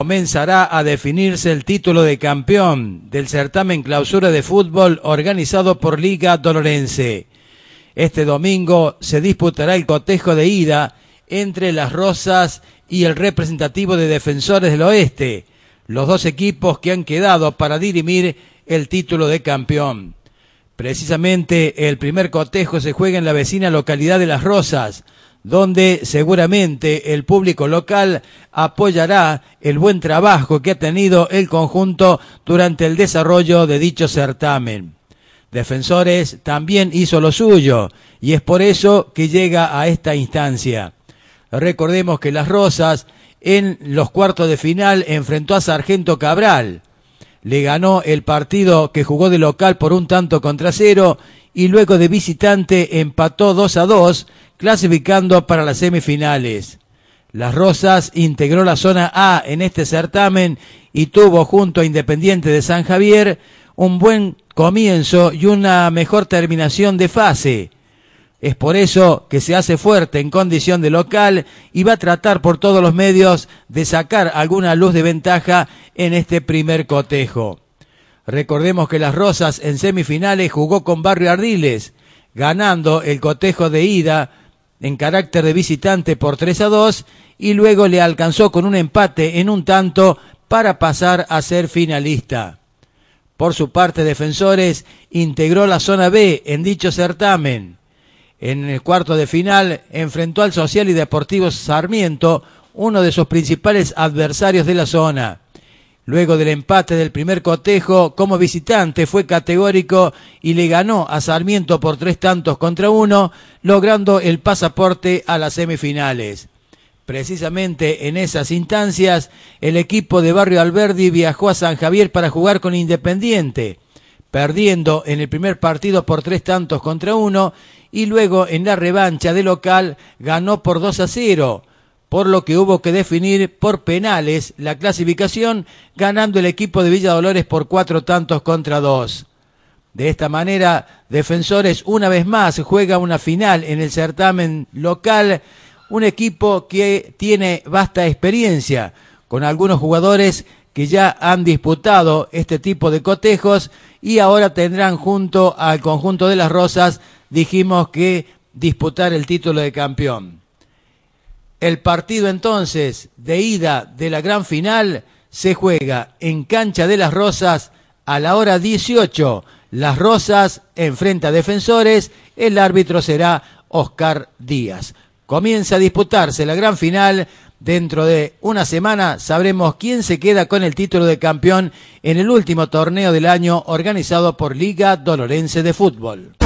comenzará a definirse el título de campeón del certamen clausura de fútbol organizado por Liga Dolorense. Este domingo se disputará el cotejo de ida entre Las Rosas y el representativo de Defensores del Oeste, los dos equipos que han quedado para dirimir el título de campeón. Precisamente el primer cotejo se juega en la vecina localidad de Las Rosas, donde seguramente el público local apoyará el buen trabajo que ha tenido el conjunto durante el desarrollo de dicho certamen. Defensores también hizo lo suyo y es por eso que llega a esta instancia. Recordemos que Las Rosas en los cuartos de final enfrentó a Sargento Cabral. Le ganó el partido que jugó de local por un tanto contra cero y luego de visitante empató 2 a 2 clasificando para las semifinales. Las Rosas integró la zona A en este certamen y tuvo junto a Independiente de San Javier un buen comienzo y una mejor terminación de fase. Es por eso que se hace fuerte en condición de local y va a tratar por todos los medios de sacar alguna luz de ventaja en este primer cotejo. Recordemos que Las Rosas en semifinales jugó con Barrio Ardiles, ganando el cotejo de ida en carácter de visitante por 3 a 2 y luego le alcanzó con un empate en un tanto para pasar a ser finalista. Por su parte, Defensores integró la zona B en dicho certamen. En el cuarto de final enfrentó al Social y Deportivo Sarmiento, uno de sus principales adversarios de la zona. Luego del empate del primer cotejo, como visitante fue categórico y le ganó a Sarmiento por tres tantos contra uno, logrando el pasaporte a las semifinales. Precisamente en esas instancias, el equipo de Barrio Alberdi viajó a San Javier para jugar con Independiente, perdiendo en el primer partido por tres tantos contra uno y luego en la revancha de local ganó por 2 a 0, por lo que hubo que definir por penales la clasificación, ganando el equipo de Villa Dolores por cuatro tantos contra dos. De esta manera, Defensores una vez más juega una final en el certamen local, un equipo que tiene vasta experiencia, con algunos jugadores que ya han disputado este tipo de cotejos y ahora tendrán junto al conjunto de las Rosas, dijimos que disputar el título de campeón. El partido entonces de ida de la gran final se juega en Cancha de las Rosas a la hora 18. Las Rosas enfrenta a defensores. El árbitro será Oscar Díaz. Comienza a disputarse la gran final. Dentro de una semana sabremos quién se queda con el título de campeón en el último torneo del año organizado por Liga Dolorense de Fútbol.